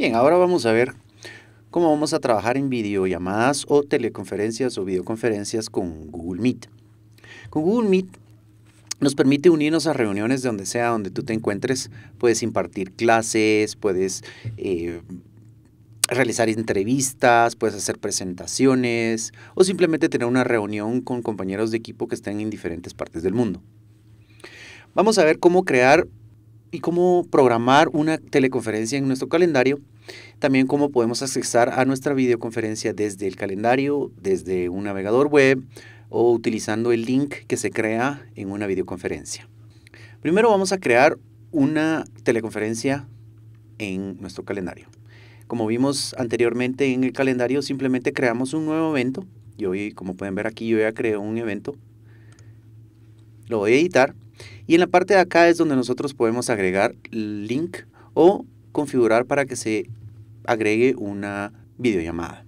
Bien, ahora vamos a ver cómo vamos a trabajar en videollamadas o teleconferencias o videoconferencias con Google Meet. Con Google Meet nos permite unirnos a reuniones de donde sea, donde tú te encuentres. Puedes impartir clases, puedes eh, realizar entrevistas, puedes hacer presentaciones o simplemente tener una reunión con compañeros de equipo que estén en diferentes partes del mundo. Vamos a ver cómo crear y cómo programar una teleconferencia en nuestro calendario. También cómo podemos accesar a nuestra videoconferencia desde el calendario, desde un navegador web o utilizando el link que se crea en una videoconferencia. Primero vamos a crear una teleconferencia en nuestro calendario. Como vimos anteriormente en el calendario, simplemente creamos un nuevo evento. Y hoy, como pueden ver aquí, yo ya creo un evento. Lo voy a editar y en la parte de acá es donde nosotros podemos agregar link o configurar para que se agregue una videollamada.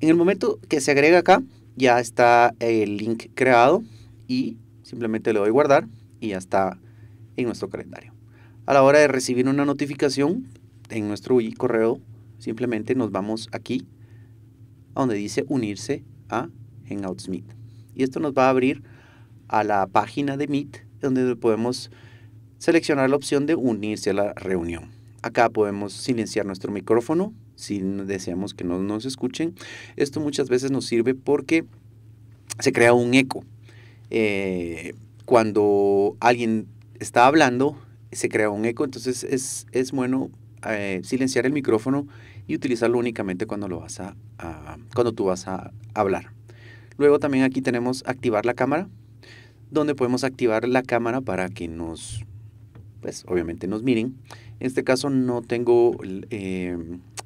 En el momento que se agrega acá, ya está el link creado y simplemente le doy guardar y ya está en nuestro calendario. A la hora de recibir una notificación en nuestro correo, simplemente nos vamos aquí a donde dice unirse a Hangouts Meet. Y esto nos va a abrir a la página de Meet, donde podemos seleccionar la opción de unirse a la reunión. Acá podemos silenciar nuestro micrófono si deseamos que no nos escuchen. Esto muchas veces nos sirve porque se crea un eco. Eh, cuando alguien está hablando, se crea un eco, entonces es, bueno eh, silenciar el micrófono y utilizarlo únicamente cuando, lo vas a, cuando tú vas a hablar. Luego también aquí tenemos activar la cámara, donde podemos activar la cámara para que nos, pues obviamente nos miren. En este caso no tengo eh,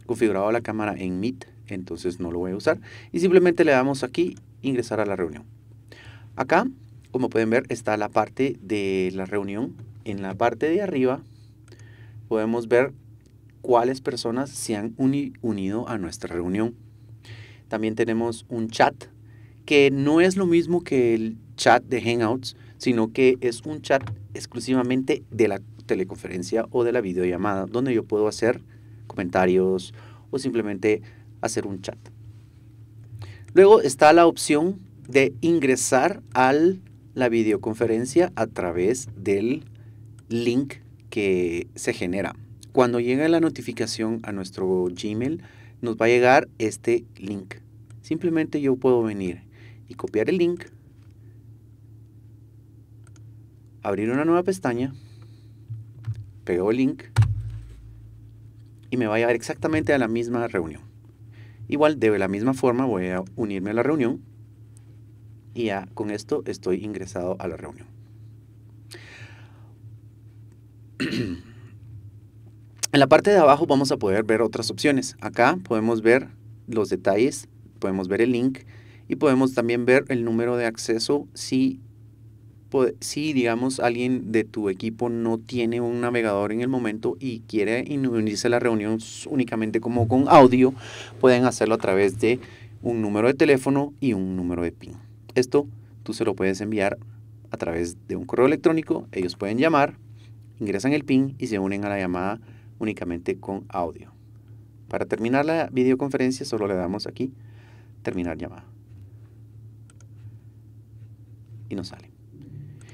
configurado la cámara en Meet, entonces no lo voy a usar. Y simplemente le damos aquí ingresar a la reunión. Acá, como pueden ver, está la parte de la reunión. En la parte de arriba podemos ver cuáles personas se han unido a nuestra reunión. También tenemos un chat que no es lo mismo que el chat de Hangouts, sino que es un chat exclusivamente de la teleconferencia o de la videollamada, donde yo puedo hacer comentarios o simplemente hacer un chat. Luego está la opción de ingresar a la videoconferencia a través del link que se genera. Cuando llegue la notificación a nuestro Gmail, nos va a llegar este link. Simplemente yo puedo venir y copiar el link, abrir una nueva pestaña, pego el link y me va a llevar exactamente a la misma reunión. Igual, de la misma forma, voy a unirme a la reunión y ya con esto estoy ingresado a la reunión. En la parte de abajo vamos a poder ver otras opciones. Acá podemos ver los detalles, podemos ver el link, y podemos también ver el número de acceso si, si digamos, alguien de tu equipo no tiene un navegador en el momento y quiere unirse a la reunión únicamente como con audio, pueden hacerlo a través de un número de teléfono y un número de PIN. Esto tú se lo puedes enviar a través de un correo electrónico, ellos pueden llamar, ingresan el PIN y se unen a la llamada únicamente con audio. Para terminar la videoconferencia solo le damos aquí terminar llamada y nos sale.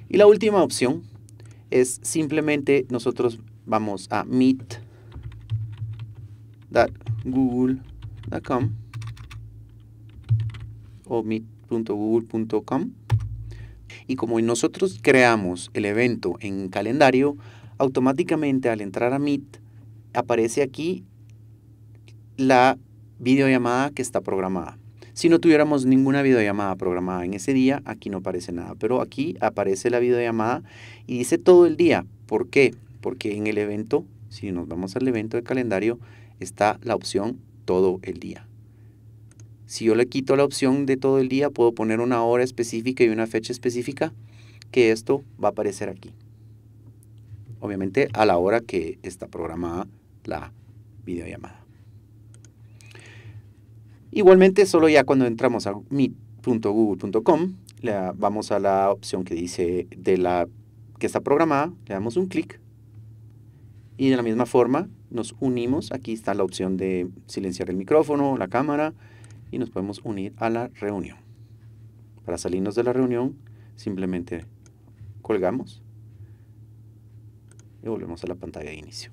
Y la última opción es simplemente nosotros vamos a meet.google.com o meet.google.com y como nosotros creamos el evento en calendario, automáticamente al entrar a Meet aparece aquí la videollamada que está programada. Si no tuviéramos ninguna videollamada programada en ese día, aquí no aparece nada, pero aquí aparece la videollamada y dice todo el día. ¿Por qué? Porque en el evento, si nos vamos al evento de calendario, está la opción todo el día. Si yo le quito la opción de todo el día, puedo poner una hora específica y una fecha específica, que esto va a aparecer aquí. Obviamente a la hora que está programada la videollamada. Igualmente, solo ya cuando entramos a meet.google.com, vamos a la opción que dice de la que está programada, le damos un clic y de la misma forma nos unimos. Aquí está la opción de silenciar el micrófono, la cámara y nos podemos unir a la reunión. Para salirnos de la reunión, simplemente colgamos y volvemos a la pantalla de inicio.